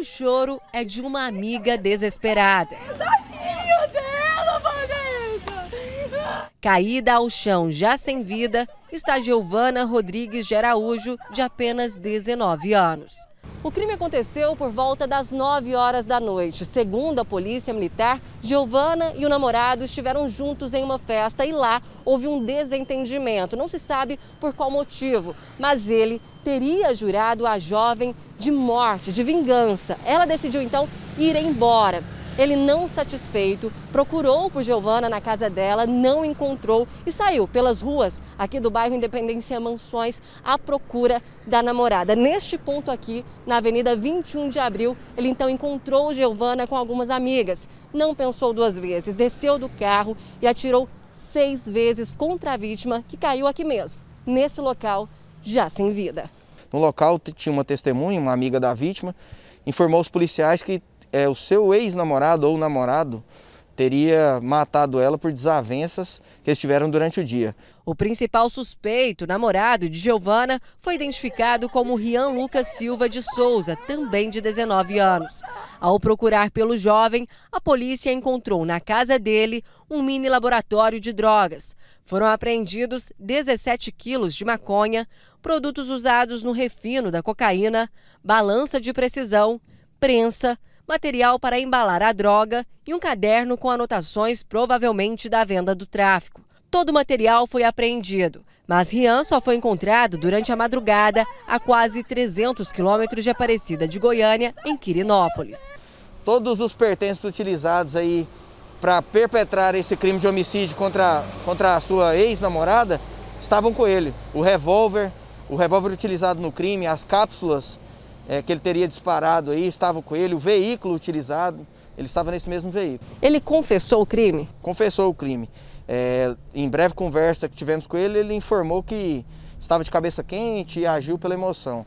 O choro é de uma amiga desesperada. Tadinho dela, Caída ao chão, já sem vida, está Giovana Rodrigues de Araújo, de apenas 19 anos. O crime aconteceu por volta das 9 horas da noite. Segundo a polícia militar, Giovana e o namorado estiveram juntos em uma festa e lá houve um desentendimento. Não se sabe por qual motivo, mas ele teria jurado a jovem de morte, de vingança. Ela decidiu então ir embora. Ele, não satisfeito, procurou por Giovana na casa dela, não encontrou e saiu pelas ruas aqui do bairro Independência Mansões à procura da namorada. Neste ponto aqui, na Avenida 21 de Abril, ele então encontrou Giovana com algumas amigas. Não pensou duas vezes, desceu do carro e atirou seis vezes contra a vítima que caiu aqui mesmo, nesse local já sem vida. No local tinha uma testemunha, uma amiga da vítima, informou os policiais que é, o seu ex-namorado ou namorado teria matado ela por desavenças que estiveram durante o dia. O principal suspeito, namorado de Giovana, foi identificado como Rian Lucas Silva de Souza, também de 19 anos. Ao procurar pelo jovem, a polícia encontrou na casa dele um mini laboratório de drogas. Foram apreendidos 17 quilos de maconha, produtos usados no refino da cocaína, balança de precisão, prensa, material para embalar a droga e um caderno com anotações provavelmente da venda do tráfico. Todo o material foi apreendido, mas Rian só foi encontrado durante a madrugada a quase 300 quilômetros de Aparecida de Goiânia, em Quirinópolis. Todos os pertences utilizados aí para perpetrar esse crime de homicídio contra, contra a sua ex-namorada estavam com ele. O revólver, o revólver utilizado no crime, as cápsulas é, que ele teria disparado aí, estava com ele, o veículo utilizado, ele estava nesse mesmo veículo. Ele confessou o crime? Confessou o crime. É, em breve conversa que tivemos com ele, ele informou que estava de cabeça quente e agiu pela emoção.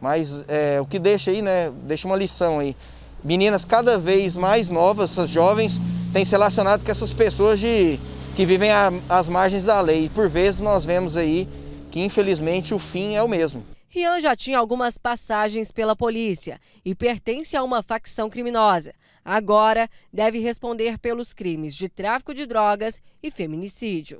Mas é, o que deixa aí, né? Deixa uma lição aí. Meninas cada vez mais novas, essas jovens, têm se relacionado com essas pessoas de, que vivem às margens da lei. E por vezes nós vemos aí que infelizmente o fim é o mesmo. Rian já tinha algumas passagens pela polícia e pertence a uma facção criminosa. Agora deve responder pelos crimes de tráfico de drogas e feminicídio.